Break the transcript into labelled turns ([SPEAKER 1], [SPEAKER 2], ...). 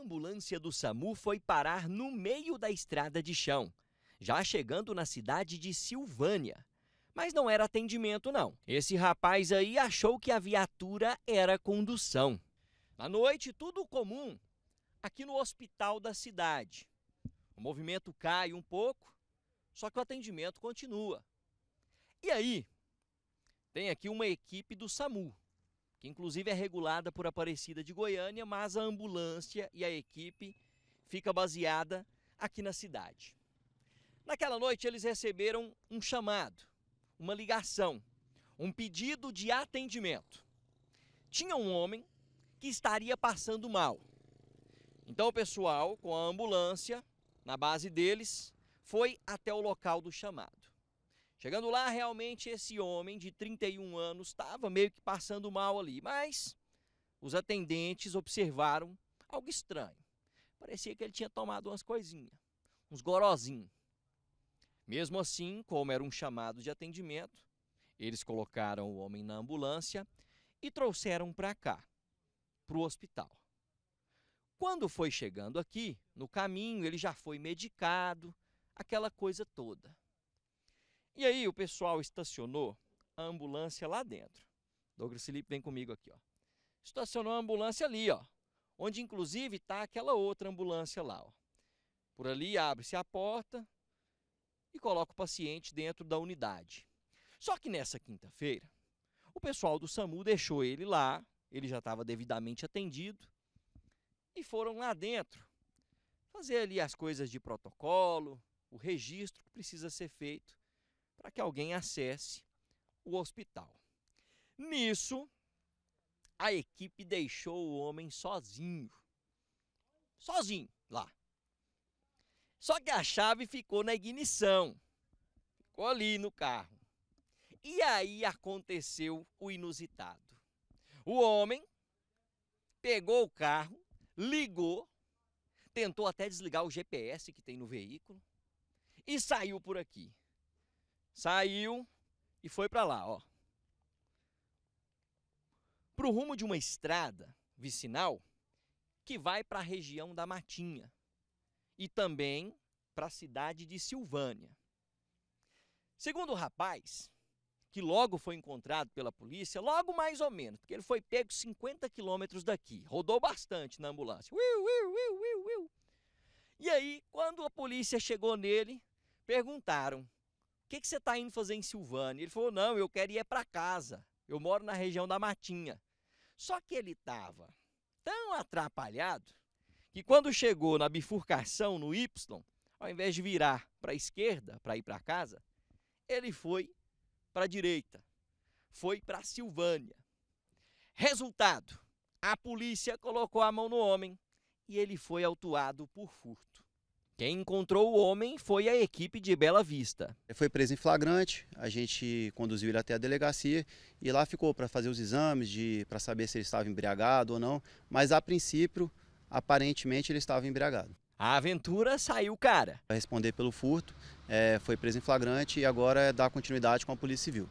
[SPEAKER 1] ambulância do SAMU foi parar no meio da estrada de chão, já chegando na cidade de Silvânia. Mas não era atendimento, não. Esse rapaz aí achou que a viatura era condução. Na noite, tudo comum aqui no hospital da cidade. O movimento cai um pouco, só que o atendimento continua. E aí, tem aqui uma equipe do SAMU, que inclusive é regulada por Aparecida de Goiânia, mas a ambulância e a equipe fica baseada aqui na cidade. Naquela noite eles receberam um chamado, uma ligação, um pedido de atendimento. Tinha um homem que estaria passando mal. Então o pessoal, com a ambulância na base deles, foi até o local do chamado. Chegando lá, realmente esse homem de 31 anos estava meio que passando mal ali, mas os atendentes observaram algo estranho. Parecia que ele tinha tomado umas coisinhas, uns gorozinhos. Mesmo assim, como era um chamado de atendimento, eles colocaram o homem na ambulância e trouxeram para cá, para o hospital. Quando foi chegando aqui, no caminho, ele já foi medicado, aquela coisa toda. E aí o pessoal estacionou a ambulância lá dentro. Douglas Felipe vem comigo aqui, ó. Estacionou a ambulância ali, ó. Onde inclusive está aquela outra ambulância lá, ó. Por ali abre-se a porta e coloca o paciente dentro da unidade. Só que nessa quinta-feira, o pessoal do SAMU deixou ele lá, ele já estava devidamente atendido, e foram lá dentro fazer ali as coisas de protocolo, o registro que precisa ser feito para que alguém acesse o hospital. Nisso, a equipe deixou o homem sozinho. Sozinho lá. Só que a chave ficou na ignição. Ficou ali no carro. E aí aconteceu o inusitado. O homem pegou o carro, ligou, tentou até desligar o GPS que tem no veículo e saiu por aqui. Saiu e foi para lá, ó. Para o rumo de uma estrada vicinal que vai para a região da Matinha e também para a cidade de Silvânia. Segundo o rapaz, que logo foi encontrado pela polícia, logo mais ou menos, porque ele foi pego 50 quilômetros daqui, rodou bastante na ambulância. Uiu, uiu, uiu, uiu, uiu. E aí, quando a polícia chegou nele, perguntaram que, que você está indo fazer em Silvânia? Ele falou, não, eu quero ir para casa. Eu moro na região da Matinha. Só que ele estava tão atrapalhado que quando chegou na bifurcação no Y, ao invés de virar para a esquerda para ir para casa, ele foi para a direita, foi para Silvânia. Resultado: a polícia colocou a mão no homem e ele foi autuado por furto. Quem encontrou o homem foi a equipe de Bela Vista. Foi preso em flagrante, a gente conduziu ele até a delegacia e lá ficou para fazer os exames, para saber se ele estava embriagado ou não, mas a princípio, aparentemente, ele estava embriagado. A aventura saiu cara. Responder pelo furto, é, foi preso em flagrante e agora é dar continuidade com a Polícia Civil.